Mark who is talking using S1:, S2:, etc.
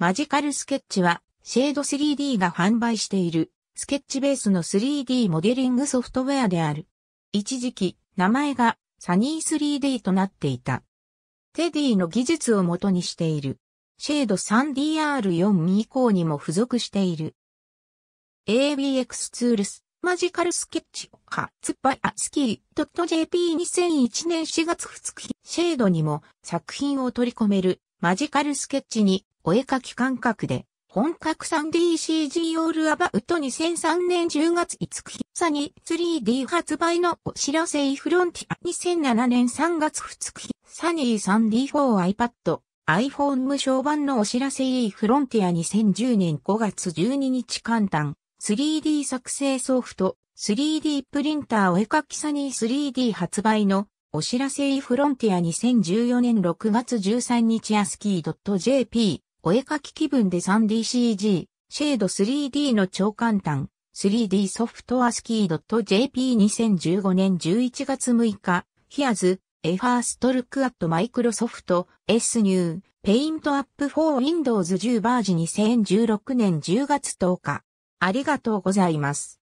S1: マジカルスケッチは、シェード 3D が販売している、スケッチベースの 3D モデリングソフトウェアである。一時期、名前がサニー 3D となっていた。テディの技術を元にしている。シェード 3DR4 以降にも付属している。ABX ツールス、マジカルスケッチ、発売アスキー .jp2001 年4月2日、シェードにも作品を取り込めるマジカルスケッチに、お絵描き感覚で、本格 3DCG オールアバウト2003年10月5日サニー 3D 発売のお知らせイフロンティア2007年3月2日サニー 3D4iPad iPhone 無償版のお知らせイフロンティア2010年5月12日簡単 3D 作成ソフト 3D プリンターお絵かきサニー 3D 発売のお知らせイフロンティア2014年6月13日アスキー .jp お絵かき気分で 3DCG シェード 3D の超簡単 3D ソフトアスキー .jp2015 年11月6日ヒアズエファーストルクアットマイクロソフト s ニューペイントアップ4 t Up for Windows 10バージ2016年10月10日ありがとうございます。